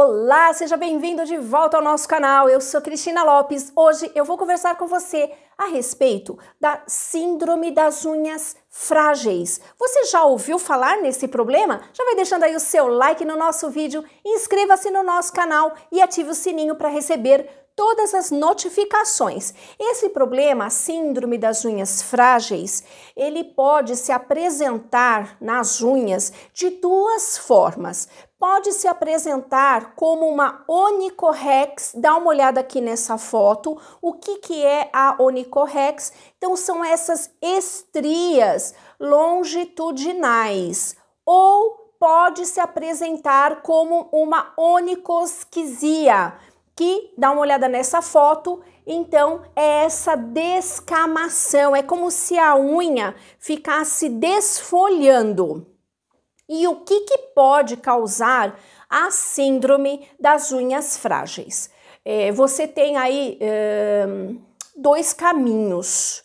Olá, seja bem-vindo de volta ao nosso canal. Eu sou Cristina Lopes. Hoje eu vou conversar com você a respeito da síndrome das unhas frágeis. Você já ouviu falar nesse problema? Já vai deixando aí o seu like no nosso vídeo, inscreva-se no nosso canal e ative o sininho para receber todas as notificações. Esse problema, a síndrome das unhas frágeis, ele pode se apresentar nas unhas de duas formas. Pode se apresentar como uma onicorrex. Dá uma olhada aqui nessa foto. O que, que é a onicorrex? correx. Então, são essas estrias longitudinais ou pode se apresentar como uma onicosquisia, que dá uma olhada nessa foto, então é essa descamação, é como se a unha ficasse desfolhando. E o que, que pode causar a síndrome das unhas frágeis? É, você tem aí dois caminhos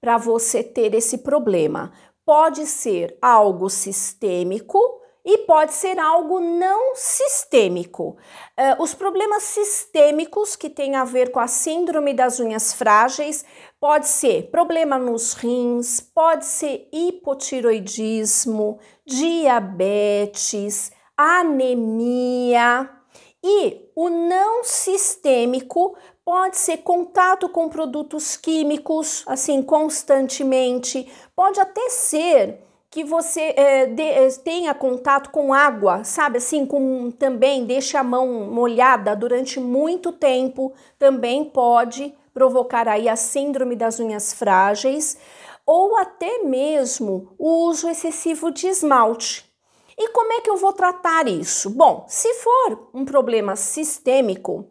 para você ter esse problema. Pode ser algo sistêmico e pode ser algo não sistêmico. Uh, os problemas sistêmicos que têm a ver com a síndrome das unhas frágeis pode ser problema nos rins, pode ser hipotiroidismo, diabetes, anemia. E o não sistêmico pode ser contato com produtos químicos, assim, constantemente, pode até ser que você é, de, eh, tenha contato com água, sabe assim, com também deixe a mão molhada durante muito tempo, também pode provocar aí a síndrome das unhas frágeis ou até mesmo o uso excessivo de esmalte. E como é que eu vou tratar isso? Bom, se for um problema sistêmico,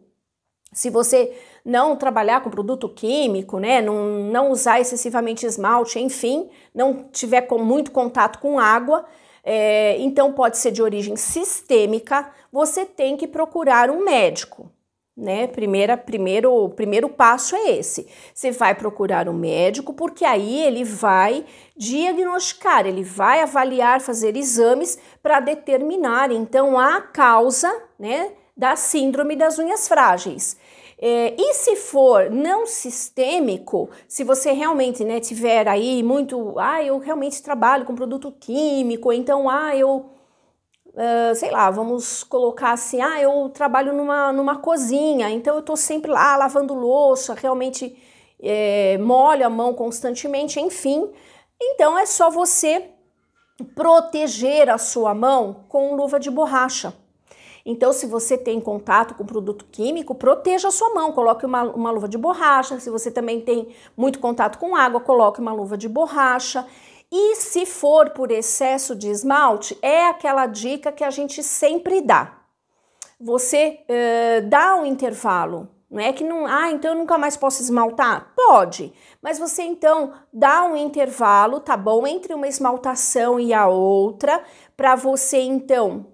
se você não trabalhar com produto químico, né, não, não usar excessivamente esmalte, enfim, não tiver com muito contato com água, é, então pode ser de origem sistêmica, você tem que procurar um médico. Né? Primeira, primeiro, primeiro passo é esse. Você vai procurar um médico, porque aí ele vai diagnosticar, ele vai avaliar, fazer exames para determinar então a causa né, da síndrome das unhas frágeis. É, e se for não sistêmico, se você realmente né, tiver aí muito, ah, eu realmente trabalho com produto químico, então, ah, eu, uh, sei lá, vamos colocar assim, ah, eu trabalho numa, numa cozinha, então eu tô sempre lá lavando louça, realmente é, molho a mão constantemente, enfim. Então é só você proteger a sua mão com luva de borracha então, se você tem contato com produto químico, proteja a sua mão, coloque uma, uma luva de borracha. Se você também tem muito contato com água, coloque uma luva de borracha. E se for por excesso de esmalte, é aquela dica que a gente sempre dá. Você uh, dá um intervalo, não é que não, ah, então eu nunca mais posso esmaltar? Pode, mas você então dá um intervalo, tá bom, entre uma esmaltação e a outra, para você então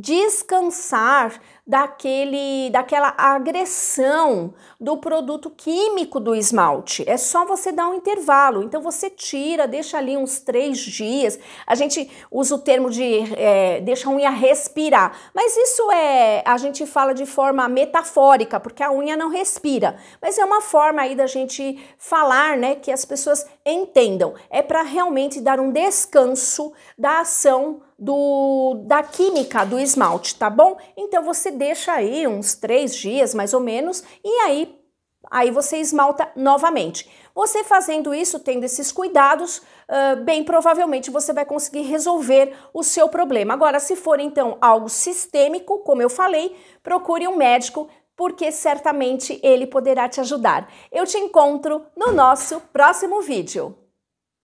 descansar, daquele, daquela agressão do produto químico do esmalte. É só você dar um intervalo. Então você tira, deixa ali uns três dias. A gente usa o termo de é, deixa a unha respirar, mas isso é a gente fala de forma metafórica, porque a unha não respira. Mas é uma forma aí da gente falar, né, que as pessoas entendam. É para realmente dar um descanso da ação do, da química do esmalte, tá bom? Então você deixa aí uns três dias mais ou menos e aí, aí você esmalta novamente. Você fazendo isso, tendo esses cuidados, uh, bem provavelmente você vai conseguir resolver o seu problema. Agora, se for então algo sistêmico, como eu falei, procure um médico, porque certamente ele poderá te ajudar. Eu te encontro no nosso próximo vídeo.